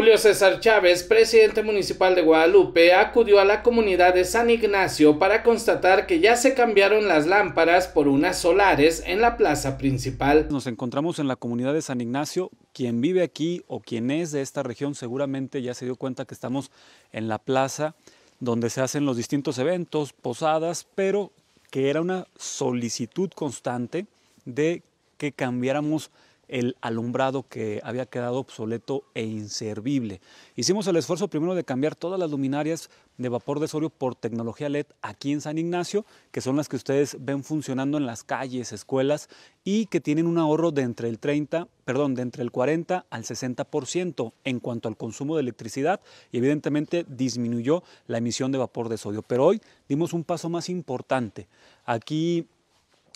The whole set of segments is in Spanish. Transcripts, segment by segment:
Julio César Chávez, presidente municipal de Guadalupe, acudió a la comunidad de San Ignacio para constatar que ya se cambiaron las lámparas por unas solares en la plaza principal. Nos encontramos en la comunidad de San Ignacio. Quien vive aquí o quien es de esta región seguramente ya se dio cuenta que estamos en la plaza donde se hacen los distintos eventos, posadas, pero que era una solicitud constante de que cambiáramos el alumbrado que había quedado obsoleto e inservible. Hicimos el esfuerzo primero de cambiar todas las luminarias de vapor de sodio por tecnología LED aquí en San Ignacio, que son las que ustedes ven funcionando en las calles, escuelas y que tienen un ahorro de entre el 30, perdón, de entre el 40 al 60% en cuanto al consumo de electricidad y evidentemente disminuyó la emisión de vapor de sodio, pero hoy dimos un paso más importante. Aquí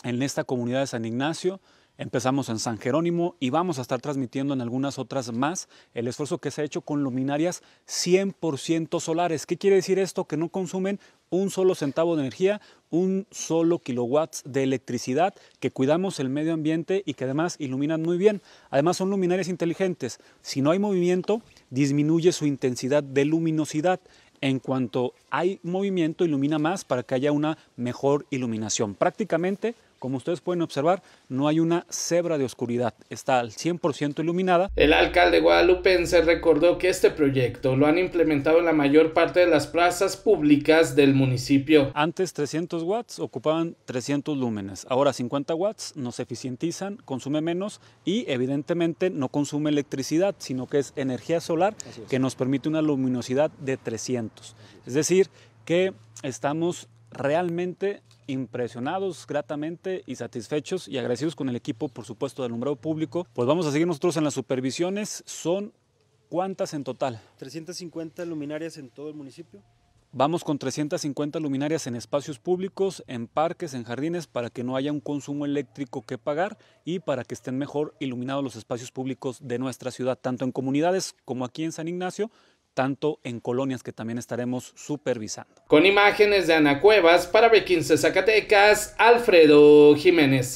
en esta comunidad de San Ignacio Empezamos en San Jerónimo y vamos a estar transmitiendo en algunas otras más el esfuerzo que se ha hecho con luminarias 100% solares. ¿Qué quiere decir esto? Que no consumen un solo centavo de energía, un solo kilowatts de electricidad, que cuidamos el medio ambiente y que además iluminan muy bien. Además son luminarias inteligentes. Si no hay movimiento, disminuye su intensidad de luminosidad. En cuanto hay movimiento, ilumina más para que haya una mejor iluminación. Prácticamente como ustedes pueden observar, no hay una cebra de oscuridad, está al 100% iluminada. El alcalde Guadalupe se recordó que este proyecto lo han implementado en la mayor parte de las plazas públicas del municipio. Antes 300 watts ocupaban 300 lúmenes, ahora 50 watts nos eficientizan, consume menos y evidentemente no consume electricidad, sino que es energía solar que nos permite una luminosidad de 300. Es decir, que estamos realmente impresionados gratamente y satisfechos y agradecidos con el equipo, por supuesto, del alumbrado público. Pues vamos a seguir nosotros en las supervisiones. ¿Son cuántas en total? 350 luminarias en todo el municipio. Vamos con 350 luminarias en espacios públicos, en parques, en jardines, para que no haya un consumo eléctrico que pagar y para que estén mejor iluminados los espacios públicos de nuestra ciudad, tanto en comunidades como aquí en San Ignacio, tanto en colonias que también estaremos supervisando. Con imágenes de Ana Cuevas para B15 Zacatecas, Alfredo Jiménez.